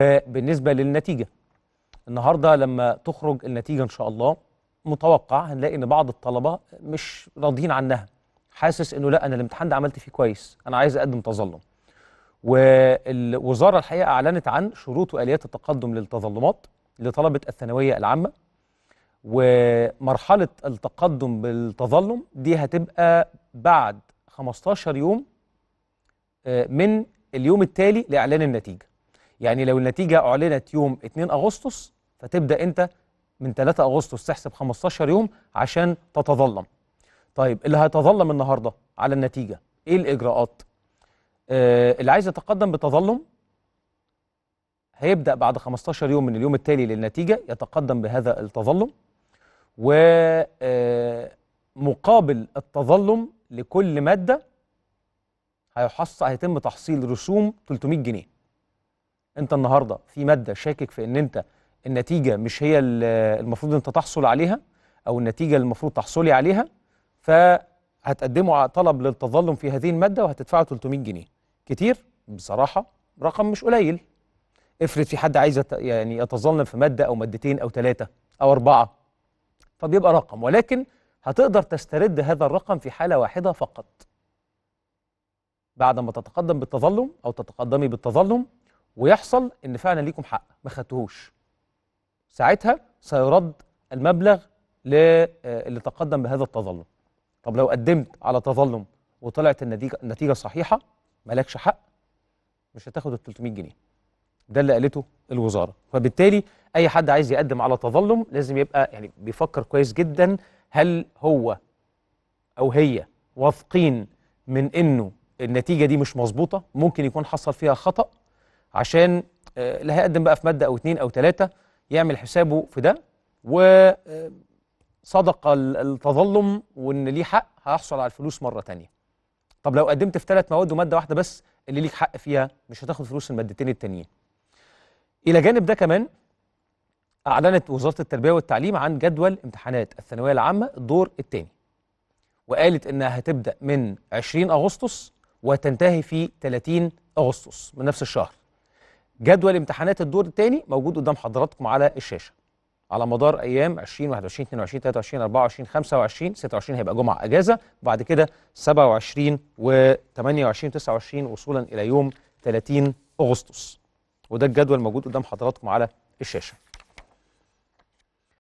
آه، بالنسبة للنتيجة النهاردة لما تخرج النتيجة إن شاء الله متوقع هنلاقي إن بعض الطلبة مش راضيين عنها حاسس إنه لا أنا الامتحان ده عملت فيه كويس أنا عايز أقدم تظلم والوزارة الحقيقة أعلنت عن شروط وآليات التقدم للتظلمات لطلبة الثانوية العامة ومرحلة التقدم بالتظلم دي هتبقى بعد 15 يوم آه، من اليوم التالي لإعلان النتيجة يعني لو النتيجه اعلنت يوم 2 اغسطس فتبدا انت من 3 اغسطس تحسب 15 يوم عشان تتظلم طيب اللي هيتظلم النهارده على النتيجه ايه الاجراءات آه اللي عايز يتقدم بتظلم هيبدا بعد 15 يوم من اليوم التالي للنتيجه يتقدم بهذا التظلم ومقابل آه، التظلم لكل ماده هيحصل هيتم تحصيل رسوم 300 جنيه انت النهارده في ماده شاكك في ان انت النتيجه مش هي المفروض انت تحصل عليها او النتيجه اللي المفروض تحصلي عليها فهتقدموا طلب للتظلم في هذه الماده وهتدفعوا 300 جنيه كتير بصراحه رقم مش قليل افرض في حد عايز يعني يتظلم في ماده او مادتين او ثلاثه او اربعه فبيبقى رقم ولكن هتقدر تسترد هذا الرقم في حاله واحده فقط بعد ما تتقدم بالتظلم او تتقدمي بالتظلم ويحصل ان فعلا ليكم حق ما خدتوهوش ساعتها سيرد المبلغ آه، اللي تقدم بهذا التظلم طب لو قدمت على تظلم وطلعت النتيجه النتيجه صحيحه مالكش حق مش هتاخد ال 300 جنيه ده اللي قالته الوزاره فبالتالي اي حد عايز يقدم على تظلم لازم يبقى يعني بيفكر كويس جدا هل هو او هي واثقين من انه النتيجه دي مش مظبوطه ممكن يكون حصل فيها خطا عشان آه، اللي هيقدم بقى في ماده او اتنين او تلاته يعمل حسابه في ده وصدق آه، التظلم وان ليه حق هيحصل على الفلوس مره تانية طب لو قدمت في ثلاث مواد وماده واحده بس اللي ليك حق فيها مش هتاخد فلوس المادتين التانيين الى جانب ده كمان اعلنت وزاره التربيه والتعليم عن جدول امتحانات الثانويه العامه الدور الثاني وقالت انها هتبدا من 20 اغسطس وتنتهي في 30 اغسطس من نفس الشهر جدول امتحانات الدور الثاني موجود قدام حضراتكم على الشاشه على مدار ايام 20 21 22 23 24 25 26 هيبقى جمعه اجازه بعد كده 27 و 28 29 وصولا الى يوم 30 اغسطس وده الجدول موجود قدام حضراتكم على الشاشه